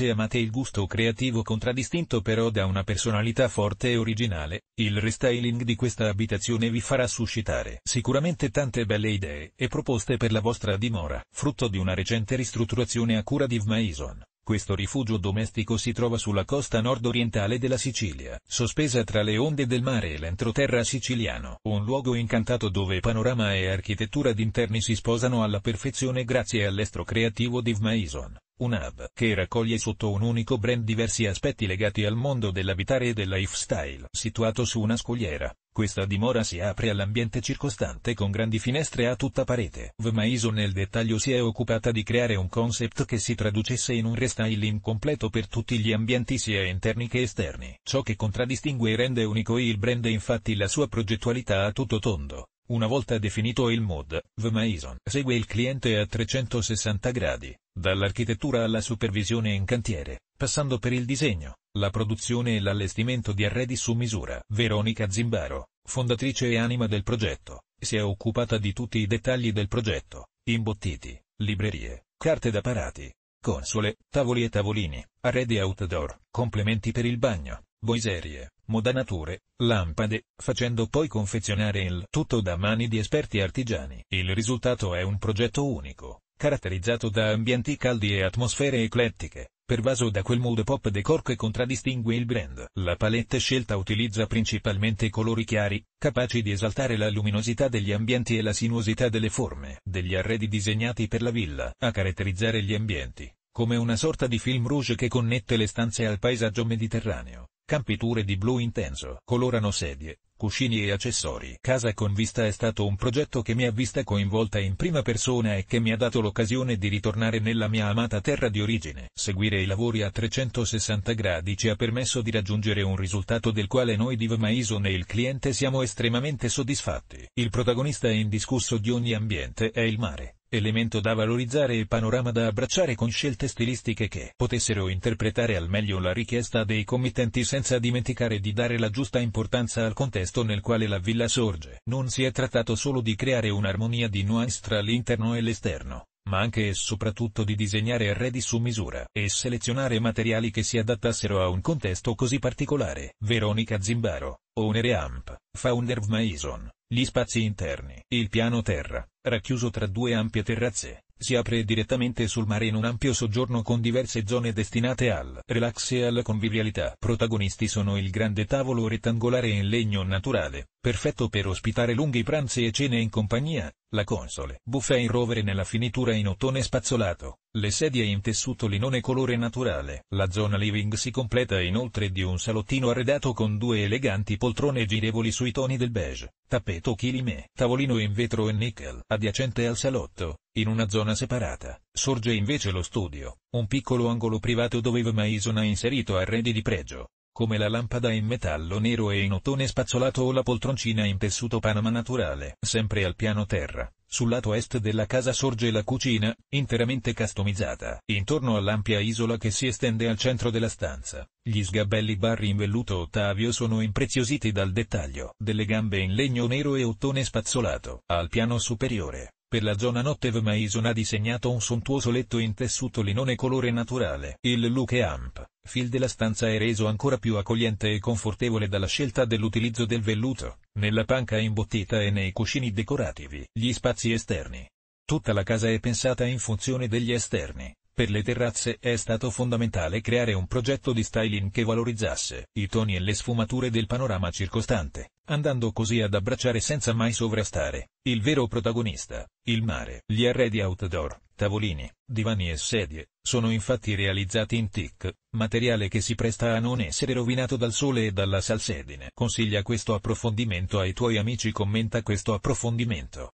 se amate il gusto creativo contraddistinto però da una personalità forte e originale, il restyling di questa abitazione vi farà suscitare sicuramente tante belle idee e proposte per la vostra dimora, frutto di una recente ristrutturazione a cura di Vmaison, Questo rifugio domestico si trova sulla costa nord-orientale della Sicilia, sospesa tra le onde del mare e l'entroterra siciliano. Un luogo incantato dove panorama e architettura d'interni si sposano alla perfezione grazie all'estro creativo di Vmaison. Un hub che raccoglie sotto un unico brand diversi aspetti legati al mondo dell'abitare e del lifestyle. Situato su una scogliera, questa dimora si apre all'ambiente circostante con grandi finestre a tutta parete. V Maison nel dettaglio si è occupata di creare un concept che si traducesse in un restyling completo per tutti gli ambienti sia interni che esterni. Ciò che contraddistingue e rende unico il brand è infatti la sua progettualità a tutto tondo, una volta definito il mod, VMaison segue il cliente a 360 gradi, dall'architettura alla supervisione in cantiere, passando per il disegno, la produzione e l'allestimento di arredi su misura. Veronica Zimbaro, fondatrice e anima del progetto, si è occupata di tutti i dettagli del progetto, imbottiti, librerie, carte da parati, console, tavoli e tavolini, arredi outdoor, complementi per il bagno, boiserie, modanature, lampade, facendo poi confezionare il tutto da mani di esperti artigiani. Il risultato è un progetto unico, caratterizzato da ambienti caldi e atmosfere eclettiche, pervaso da quel mood pop decor che contraddistingue il brand. La palette scelta utilizza principalmente colori chiari, capaci di esaltare la luminosità degli ambienti e la sinuosità delle forme. Degli arredi disegnati per la villa, a caratterizzare gli ambienti, come una sorta di film rouge che connette le stanze al paesaggio mediterraneo. Campiture di blu intenso colorano sedie, cuscini e accessori. Casa con vista è stato un progetto che mi ha vista coinvolta in prima persona e che mi ha dato l'occasione di ritornare nella mia amata terra di origine. Seguire i lavori a 360 gradi ci ha permesso di raggiungere un risultato del quale noi di Vmaison e il cliente siamo estremamente soddisfatti. Il protagonista indiscusso di ogni ambiente è il mare elemento da valorizzare e panorama da abbracciare con scelte stilistiche che potessero interpretare al meglio la richiesta dei committenti senza dimenticare di dare la giusta importanza al contesto nel quale la villa sorge. Non si è trattato solo di creare un'armonia di nuance tra l'interno e l'esterno, ma anche e soprattutto di disegnare arredi su misura e selezionare materiali che si adattassero a un contesto così particolare. Veronica Zimbaro, Owner Amp, Founder of Maison, gli spazi interni. Il piano terra, racchiuso tra due ampie terrazze, si apre direttamente sul mare in un ampio soggiorno con diverse zone destinate al relax e alla convivialità. Protagonisti sono il grande tavolo rettangolare in legno naturale, perfetto per ospitare lunghi pranzi e cene in compagnia, la console. Buffet in rovere nella finitura in ottone spazzolato, le sedie in tessuto linone colore naturale. La zona living si completa inoltre di un salottino arredato con due eleganti poltrone girevoli sui toni del beige, tappeto chilime. Tavolino in vetro e nickel. Adiacente al salotto, in una zona separata, sorge invece lo studio, un piccolo angolo privato dove Vmaison ha inserito arredi di pregio, come la lampada in metallo nero e in ottone spazzolato o la poltroncina in tessuto panama naturale. Sempre al piano terra, sul lato est della casa sorge la cucina, interamente customizzata. Intorno all'ampia isola che si estende al centro della stanza, gli sgabelli barri in velluto ottavio sono impreziositi dal dettaglio delle gambe in legno nero e ottone spazzolato. Al piano superiore, per la zona Nottev Maison ha disegnato un sontuoso letto in tessuto linone colore naturale. Il look e amp, fil della stanza è reso ancora più accogliente e confortevole dalla scelta dell'utilizzo del velluto, nella panca imbottita e nei cuscini decorativi. Gli spazi esterni. Tutta la casa è pensata in funzione degli esterni, per le terrazze è stato fondamentale creare un progetto di styling che valorizzasse i toni e le sfumature del panorama circostante, andando così ad abbracciare senza mai sovrastare, il vero protagonista, il mare. Gli arredi outdoor, tavolini, divani e sedie, sono infatti realizzati in TIC, materiale che si presta a non essere rovinato dal sole e dalla salsedine. Consiglia questo approfondimento ai tuoi amici commenta questo approfondimento.